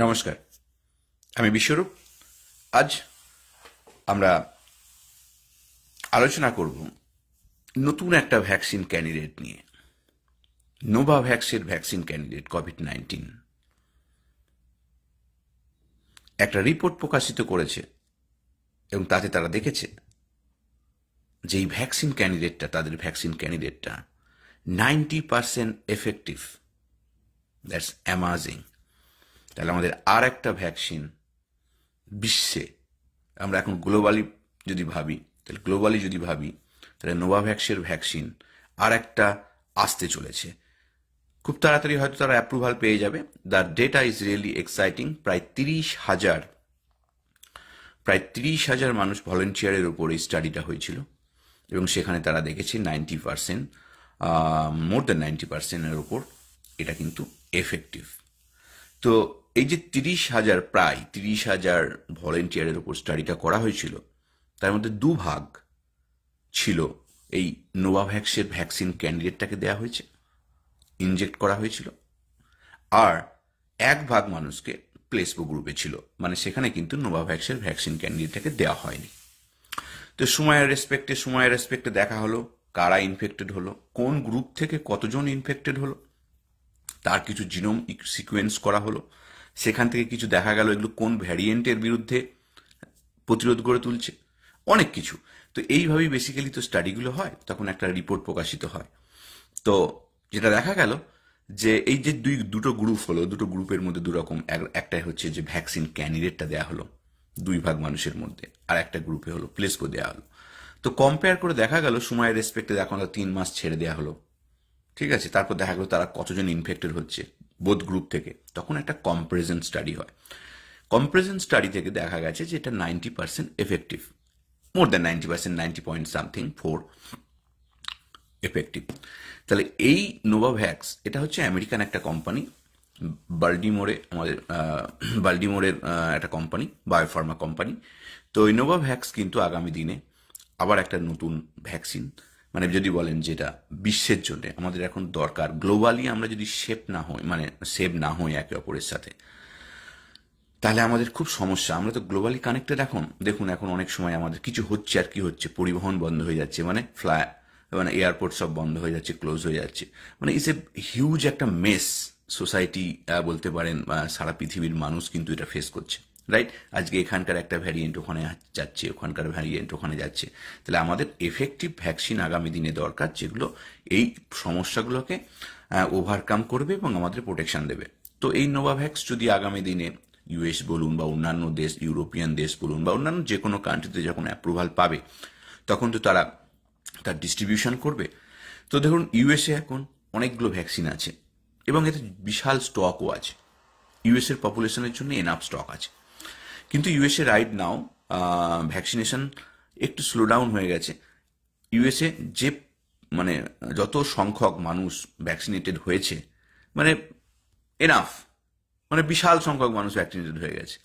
নমস্কার আমি বিশ্বরূপ আজ আমরা আলোচনা করব নতুন একটা ভ্যাকসিন ক্যান্ডিডেট নিয়ে নোভাভ্যাক্সের ভ্যাকসিন ক্যান্ডিডেট কোভিড নাইন্টিন একটা রিপোর্ট প্রকাশিত করেছে এবং তাতে তারা দেখেছে যে এই ভ্যাকসিন ক্যান্ডিডেটটা তাদের ভ্যাকসিন ক্যান্ডিডেটটা ninety percent effective that's amazing তাহলে আমাদের আর একটা ভ্যাকসিন বিশ্বে আমরা এখন গ্লোবালি যদি ভাবি তাহলে গ্লোবালি যদি ভাবি তাহলে নোভাভ্যাক্সের ভ্যাকসিন আর একটা আসতে চলেছে খুব তাড়াতাড়ি হয়তো তারা অ্যাপ্রুভাল পেয়ে যাবে the data is really exciting প্রায় তিরিশ হাজার প্রায় তিরিশ হাজার মানুষ ভলেন্টিয়ারের ওপর এই স্টাডিটা হয়েছিল এবং সেখানে তারা দেখেছে ninety percent more than ninety পারসেন্টের ওপর এটা কিন্তু এফেক্টিভ তো এই যে তিরিশ হাজার প্রায় তিরিশ হাজার ভলেন্টিয়ারের উপর স্টাডিটা করা হয়েছিল তার মধ্যে দুভাগ ছিল এই নোভাভ্যাক্সের ভ্যাকসিন ক্যান্ডিডেটটাকে দেয়া হয়েছে ইনজেক্ট করা হয়েছিল আর এক ভাগ মানুষকে প্লেসবো গ্রুপে ছিল মানে সেখানে কিন্তু নোভাভ্যাক্সের ভ্যাকসিন ক্যান্ডিডেটটাকে দেওয়া হয়নি তো সময়ের রেসপেক্টে সময়ের রেসপেক্টে দেখা হলো কারা ইনফেক্টেড হলো কোন গ্রুপ থেকে কতজন ইনফেক্টেড হলো তার কিছু জিনোম সিকুয়েন্স করা হলো সেখান থেকে কিছু দেখা গেল এগুলো কোন ভ্যারিয়েন্টের বিরুদ্ধে প্রতিরোধ গড়ে তুলছে অনেক কিছু তো এইভাবেই বেসিক্যালি তো স্টাডিগুলো হয় তখন একটা রিপোর্ট প্রকাশিত হয় তো যেটা দেখা গেল যে এই যে দুই দুটো গ্রুপ হলো দুটো গ্রুপের মধ্যে দুরকম একটাই হচ্ছে যে ভ্যাকসিন ক্যান্ডিডেটটা দেওয়া হলো দুই ভাগ মানুষের মধ্যে আর একটা গ্রুপে হলো প্লেসকো দেওয়া হলো তো কম্পেয়ার করে দেখা গেল সময়ের রেসপেক্টে দেখো তিন মাস ছেড়ে দেওয়া হলো ঠিক আছে তারপর দেখা গেলো তারা কতজন ইনফেক্টেড হচ্ছে বোধ গ্রুপ থেকে তখন একটা কম্পারিজন স্টাডি হয় কম্পারিজন স্টাডি থেকে দেখা গেছে যে এটা ninety percent effective more than ninety percent ninety point something four effective তাহলে এই নোভাভ্যাক্স এটা হচ্ছে আমেরিকান একটা কোম্পানি বাল্ডিমোরে আমাদের বাল্ডিমোরের একটা কোম্পানি বায়োফার্মা কোম্পানি তো ইনোভা ভ্যাক্স কিন্তু আগামী দিনে আবার একটা নতুন ভ্যাকসিন মানে যদি বলেন যেটা বিশ্বের জন্য আমাদের এখন দরকার গ্লোবালি আমরা যদি সেভ না হই মানে সেভ না হই একে অপরের সাথে তাহলে আমাদের খুব সমস্যা আমরা তো গ্লোবালি কানেক্টেড এখন দেখুন এখন অনেক সময় আমাদের কিছু হচ্ছে আর কি হচ্ছে পরিবহন বন্ধ হয়ে যাচ্ছে মানে ফ্লাই মানে এয়ারপোর্ট সব বন্ধ হয়ে যাচ্ছে ক্লোজ হয়ে যাচ্ছে মানে ইটস এ হিউজ একটা মেস সোসাইটি বলতে পারেন সারা পৃথিবীর মানুষ কিন্তু এটা ফেস করছে রাইট আজকে এখানকার একটা ভ্যারিয়েন্ট ওখানে যাচ্ছে ওখানকার ভ্যারিয়েন্ট ওখানে যাচ্ছে তাহলে আমাদের এফেক্টিভ ভ্যাকসিন আগামী দিনে দরকার যেগুলো এই সমস্যাগুলোকে ওভারকাম করবে এবং আমাদের প্রোটেকশন দেবে তো এই নোভাভ্যাক্স যদি আগামী দিনে ইউএস বলুন বা অন্যান্য দেশ ইউরোপিয়ান দেশ বলুন বা অন্যান্য যে কোনো কান্ট্রিতে যখন অ্যাপ্রুভাল পাবে তখন তো তারা তার ডিস্ট্রিবিউশন করবে তো ধরুন ইউএসএ এখন অনেকগুলো ভ্যাকসিন আছে এবং এতে বিশাল স্টকও আছে ইউএসএর পপুলেশনের জন্য এনাফ স্টক আছে কিন্তু ইউএসএ রাইট নাও ভ্যাকসিনেশন একটু স্লো ডাউন হয়ে গেছে ইউএসএ যে মানে যত সংখ্যক মানুষ ভ্যাকসিনেটেড হয়েছে মানে এনাফ মানে বিশাল সংখ্যক মানুষ ভ্যাকসিনেটেড হয়ে গেছে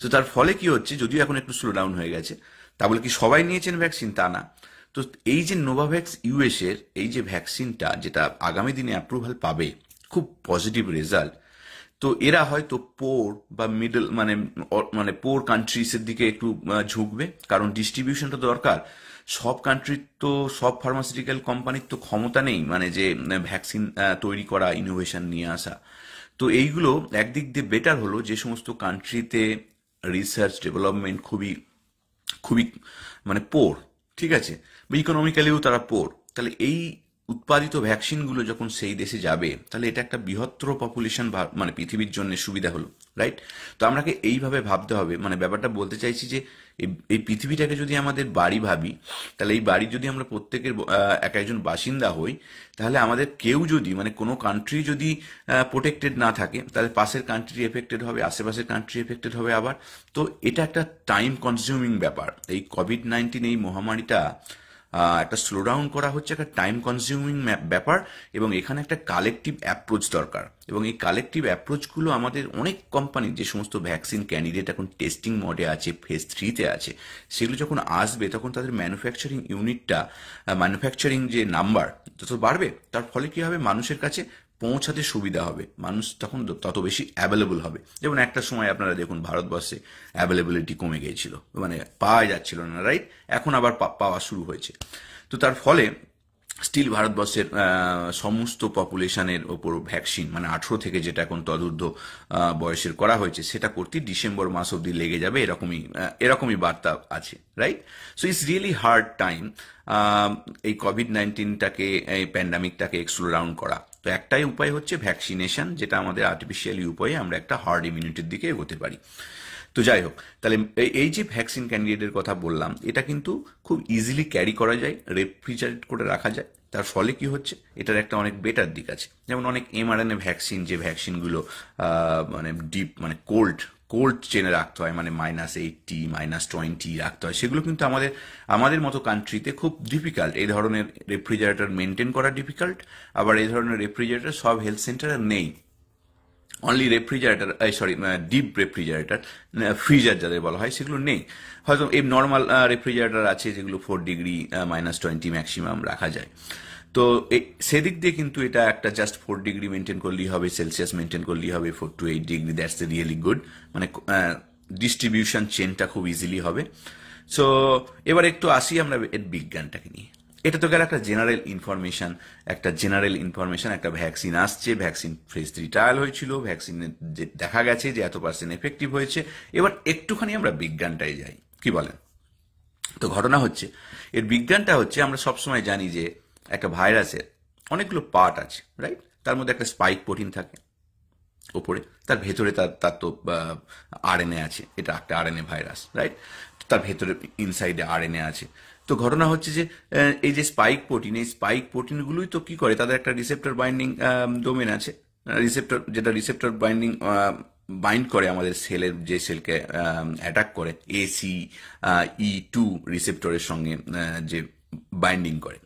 তো তার ফলে কি হচ্ছে যদিও এখন একটু স্লো ডাউন হয়ে গেছে তা বলে কি সবাই নিয়েছেন ভ্যাকসিন তা না তো এই যে নোভাভ্যাক্স ইউএসের এই যে ভ্যাকসিনটা যেটা আগামী দিনে অ্যাপ্রুভাল পাবে খুব পজিটিভ রেজাল্ট তো এরা হয়তো পোর বা মিডল মানে মানে পোর কান্ট্রিসের দিকে একটু ঝুঁকবে কারণ ডিস্ট্রিবিউশনটা দরকার সব কান্ট্রির তো সব ফার্মাসিউটিক্যাল কোম্পানির তো ক্ষমতা নেই মানে যে ভ্যাকসিন তৈরি করা ইনোভেশন নিয়ে আসা তো এইগুলো একদিক দিয়ে বেটার হলো যে সমস্ত কান্ট্রিতে রিসার্চ ডেভেলপমেন্ট খুবই খুবই মানে পোর ঠিক আছে বা ইকোনমিক্যালিও তারা পোর তাহলে এই উৎপাদিত ভ্যাকসিনগুলো যখন সেই দেশে যাবে তাহলে এটা একটা বৃহত্তর পপুলেশন মানে পৃথিবীর জন্য সুবিধা হলো রাইট তো আমাকে এইভাবে ভাবতে হবে মানে ব্যাপারটা বলতে চাইছি যে এই পৃথিবীটাকে যদি আমাদের বাড়ি ভাবি তাহলে এই বাড়ি যদি আমরা প্রত্যেকের এক একজন বাসিন্দা হই তাহলে আমাদের কেউ যদি মানে কোনো কান্ট্রি যদি প্রোটেক্টেড না থাকে তাহলে পাশের কান্ট্রি এফেক্টেড হবে আশেপাশের কান্ট্রি এফেক্টেড হবে আবার তো এটা একটা টাইম কনজিউমিং ব্যাপার এই কোভিড নাইন্টিন এই মহামারীটা একটা স্লো ডাউন করা হচ্ছে একটা টাইম কনজিউমিং ব্যাপার এবং এখানে একটা কালেকটিভ অ্যাপ্রোচ দরকার এবং এই কালেকটিভ অ্যাপ্রোচগুলো আমাদের অনেক কোম্পানির যে সমস্ত ভ্যাকসিন ক্যান্ডিডেট এখন টেস্টিং মডে আছে ফেজ থ্রিতে আছে সেগুলো যখন আসবে তখন তাদের ম্যানুফ্যাকচারিং ইউনিটটা ম্যানুফ্যাকচারিং যে নাম্বার তত বাড়বে তার ফলে কী হবে মানুষের কাছে পৌঁছাতে সুবিধা হবে মানুষ তখন তত বেশি অ্যাভেলেবল হবে যেমন একটা সময় আপনারা দেখুন ভারতবর্ষে অ্যাভেলেবিলিটি কমে গিয়েছিল মানে পাওয়া যাচ্ছিল না রাইট এখন আবার পাওয়া শুরু হয়েছে তো তার ফলে স্টিল ভারতবর্ষের সমস্ত পপুলেশনের ওপর ভ্যাকসিন মানে আঠেরো থেকে যেটা এখন তদুর্ধ বয়সের করা হয়েছে সেটা করতে ডিসেম্বর মাস অব্দি লেগে যাবে এরকমই এরকমই বার্তা আছে right so it's really hard time এই কোভিড নাইন্টিনটাকে এই প্যান্ডামিকটাকে এক্সপ্লোর রাউন্ড করা তো একটাই উপায় হচ্ছে ভ্যাকসিনেশন যেটা আমাদের আর্টিফিশিয়ালি উপায়ে আমরা একটা হার্ড ইমিউনিটির দিকে এগোতে পারি তো যাই হোক তাহলে এই যে ভ্যাকসিন ক্যান্ডিডেটের কথা বললাম এটা কিন্তু খুব ইজিলি ক্যারি করা যায় রেফ্রিজারেট করে রাখা যায় তার ফলে কি হচ্ছে এটার একটা অনেক বেটার দিক আছে যেমন অনেক এমআরএনএ ভ্যাকসিন যে ভ্যাকসিনগুলো মানে ডিপ মানে কোল্ড কোল্ড চেনে রাখতে হয় মানে মাইনাস এইটটি মাইনাস টোয়েন্টি রাখতে হয় সেগুলো কিন্তু আমাদের আমাদের মতো কান্ট্রিতে খুব ডিফিকাল্ট এই ধরনের রেফ্রিজারেটর মেনটেন করা ডিফিকাল্ট আবার এই ধরনের রেফ্রিজারেটর সব হেলথ সেন্টারে নেই only refrigerator sorry deep refrigerator freezer যাদের বলা হয় সেগুলো নেই হয়তো এই নর্মাল রেফ্রিজারেটার আছে যেগুলো four degree minus twenty maximum রাখা যায় তো সেদিক দিয়ে কিন্তু এটা একটা জাস্ট ফোর ডিগ্রি মেনটেন করলেই হবে সেলসিয়াস মেনটেন করলেই হবে four to eight degree that's really good মানে ডিস্ট্রিবিউশন চেনটা খুব ইজিলি হবে সো এবার একটু আসি আমরা এর বিজ্ঞানটাকে নিয়ে এটা তো গেল একটা জেনারেল ইনফরমেশন একটা জেনারেল ইনফরমেশন একটা ভ্যাকসিন আসছে ভ্যাকসিন ফেজ থ্রি ট্রায়াল হয়েছিল ভ্যাকসিনে দেখা গেছে যে এত পার্সেন্ট এফেক্টিভ হয়েছে এবার একটুখানি আমরা বিজ্ঞানটাই যাই কি বলেন তো ঘটনা হচ্ছে এর বিজ্ঞানটা হচ্ছে আমরা সবসময় জানি যে একটা ভাইরাসের অনেকগুলো পার্ট আছে রাইট তার মধ্যে একটা স্পাইক প্রোটিন থাকে ওপরে তার ভেতরে তার তার তো আরএনএ আছে এটা একটা আরএনএ ভাইরাস রাইট তার ভেতরে ইনসাইডে আরএনএ আছে তো ঘটনা হচ্ছে যে এই যে স্পাইক প্রোটিন এই স্পাইক প্রোটিনগুলোই তো কি করে তাদের একটা রিসেপ্টর বাইন্ডিং ডোমেন আছে রিসেপ্টর যেটা রিসেপ্টর বাইন্ডিং বাইন্ড করে আমাদের সেলের যে সেলকে অ্যাটাক করে এসি ই টু রিসেপ্টরের সঙ্গে যে বাইন্ডিং করে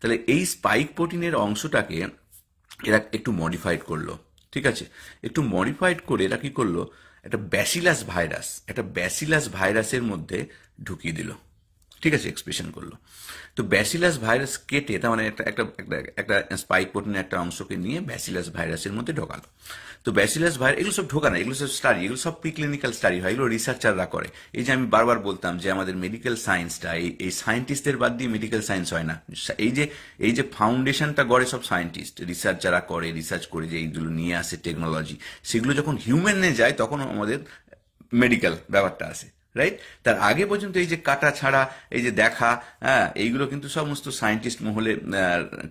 তাহলে এই স্পাইক প্রোটিনের অংশটাকে এরা একটু মডিফাইড করলো ঠিক আছে একটু মডিফাইড করে এরা কি করলো একটা ব্যাসিলাস ভাইরাস একটা ব্যাসিলাস ভাইরাসের মধ্যে ঢুকিয়ে দিল ঠিক আছে এক্সপ্রেশন করলো তো ব্যাসিলাস ভাইরাস কেটে তার মানে একটা একটা একটা স্পাইক প্রোটিনের একটা অংশকে নিয়ে ব্যাসিলাস ভাইরাসের মধ্যে ঢোকালো তো ব্যাসিলাস ভাইরাস এগুলো সব ঢোকানো এগুলো সব স্টাডি এগুলো সব প্রিক্লিনিক্যাল স্টাডি হয় এগুলো রিসার্চাররা করে এই যে আমি বারবার বলতাম যে আমাদের মেডিকেল সায়েন্সটা এই এই সায়েন্টিস্টদের বাদ দিয়ে মেডিকেল সায়েন্স হয় না এই যে এই যে ফাউন্ডেশনটা গড়ে সব সায়েন্টিস্ট রিসার্চ যারা করে রিসার্চ করে যে এইগুলো নিয়ে আসে টেকনোলজি সেগুলো যখন হিউম্যানে যায় তখন আমাদের মেডিকেল ব্যাপারটা আসে রাইট তার আগে পর্যন্ত এই যে কাটা ছাড়া এই যে দেখা হ্যাঁ এইগুলো কিন্তু সমস্ত সায়েন্টিস্ট মহলে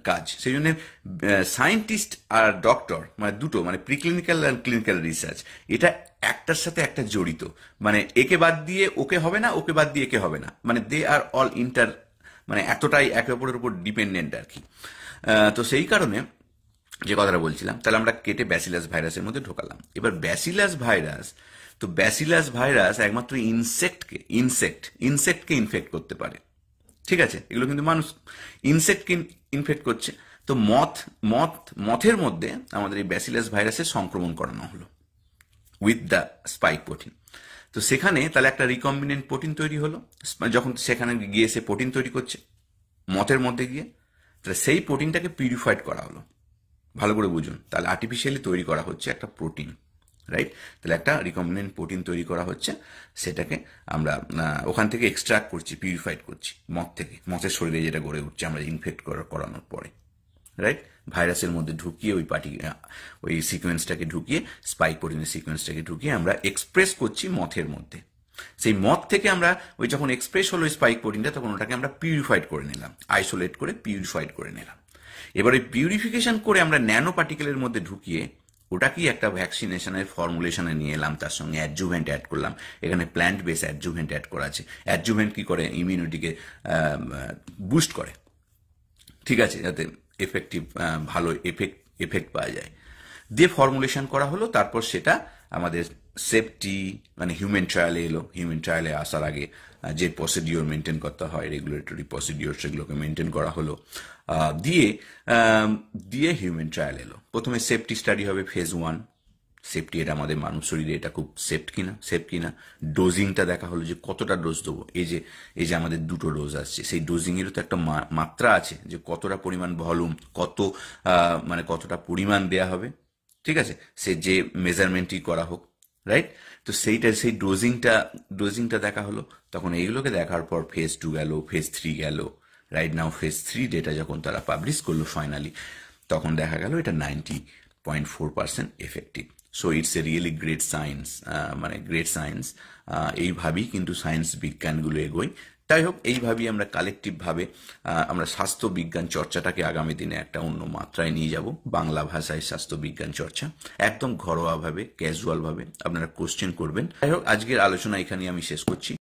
কাজ সেই জন্য সায়েন্টিস্ট আর ডক্টর মানে দুটো মানে প্রিক্লিনিক্যাল অ্যান্ড ক্লিনিক্যাল রিসার্চ এটা একটার সাথে একটা জড়িত মানে একে বাদ দিয়ে ওকে হবে না ওকে বাদ দিয়ে একে হবে না মানে দে আর অল ইন্টার মানে এতটাই একে অপরের উপর ডিপেন্ডেন্ট আর কি তো সেই কারণে যে কথাটা বলছিলাম তাহলে আমরা কেটে ব্যাসিলাস ভাইরাসের মধ্যে ঢোকালাম এবার ব্যাসিলাস ভাইরাস তো ব্যাসিলাস ভাইরাস একমাত্র ইনসেক্টকে ইনসেক্ট ইনসেক্টকে ইনফেক্ট করতে পারে ঠিক আছে এগুলো কিন্তু মানুষ ইনসেক্টকে ইনফেক্ট করছে তো মথ মথ মথের মধ্যে আমাদের এই ব্যাসিলাস ভাইরাসের সংক্রমণ করানো হলো উইথ দ্য স্পাইক প্রোটিন তো সেখানে তাহলে একটা রিকম্বিনেন্ট প্রোটিন তৈরি হলো যখন সেখানে গিয়ে সে প্রোটিন তৈরি করছে মথের মধ্যে গিয়ে তাহলে সেই প্রোটিনটাকে পিউরিফাইড করা হলো ভালো করে বুঝুন তাহলে আর্টিফিশিয়ালি তৈরি করা হচ্ছে একটা প্রোটিন রাইট তাহলে একটা রিকম্বিনেন্ট প্রোটিন তৈরি করা হচ্ছে সেটাকে আমরা ওখান থেকে এক্সট্রাক্ট করছি পিউরিফাইড করছি মদ থেকে মথের শরীরে যেটা গড়ে উঠছে আমরা ইনফেক্ট করানোর পরে রাইট ভাইরাসের মধ্যে ঢুকিয়ে ওই পার্টি ওই সিকোয়েন্সটাকে ঢুকিয়ে স্পাইক প্রোটিনের সিকোয়েন্সটাকে ঢুকিয়ে আমরা এক্সপ্রেস করছি মথের মধ্যে সেই মদ থেকে আমরা ওই যখন এক্সপ্রেস হলো স্পাইক প্রোটিনটা তখন ওটাকে আমরা পিউরিফাইড করে নিলাম আইসোলেট করে পিউরিফাইড করে নিলাম এবার ওই পিউরিফিকেশন করে আমরা ন্যানো পার্টিকেলের মধ্যে ঢুকিয়ে ওটাকেই একটা ভ্যাকসিনেশনের ফর্মুলেশনে নিয়ে এলাম তার সঙ্গে অ্যাডজুভেন্ট অ্যাড করলাম এখানে প্ল্যান্ট বেস অ্যাডজুভেন্ট অ্যাড করা আছে অ্যাডজুভেন্ট কী করে ইমিউনিটিকে বুস্ট করে ঠিক আছে যাতে এফেক্টিভ ভালো এফেক্ট এফেক্ট পাওয়া যায় দিয়ে ফর্মুলেশন করা হলো তারপর সেটা আমাদের সেফটি মানে হিউম্যান ট্রায়ালে এলো হিউম্যান ট্রায়ালে আসার আগে যে প্রসিডিওর মেনটেন করতে হয় রেগুলেটরি প্রসিডিওর সেগুলোকে মেনটেন করা হলো দিয়ে দিয়ে হিউম্যান ট্রায়াল এলো প্রথমে সেফটি স্টাডি হবে ফেজ ওয়ান সেফটি এটা আমাদের মানব শরীরে এটা খুব সেফট কিনা সেফ কিনা ডোজিংটা দেখা হলো যে কতটা ডোজ দেবো এই যে এই যে আমাদের দুটো ডোজ আসছে সেই ডোজিংয়েরও তো একটা মাত্রা আছে যে কতটা পরিমাণ ভলুম কত মানে কতটা পরিমাণ দেয়া হবে ঠিক আছে সে যে মেজারমেন্টই করা হোক রাইট তো সেইটা সেই ডোজিংটা ডোজিংটা দেখা হলো তখন এইগুলোকে দেখার পর ফেজ টু গেল ফেজ থ্রি গেল right now phase three data যখন তারা পাবলিশ করলো ফাইনালি তখন দেখা গেল এটা ninety point four percent effective so it's a really great science মানে গ্রেট সায়েন্স এইভাবেই কিন্তু সায়েন্স বিজ্ঞানগুলো এগোয় তাই হোক এইভাবেই আমরা কালেকটিভভাবে আমরা স্বাস্থ্য বিজ্ঞান চর্চাটাকে আগামী দিনে একটা অন্য মাত্রায় নিয়ে যাব বাংলা ভাষায় স্বাস্থ্য বিজ্ঞান চর্চা একদম ঘরোয়াভাবে ক্যাজুয়ালভাবে আপনারা কোশ্চেন করবেন যাই হোক আজকের আলোচনা এখানে আমি শেষ করছি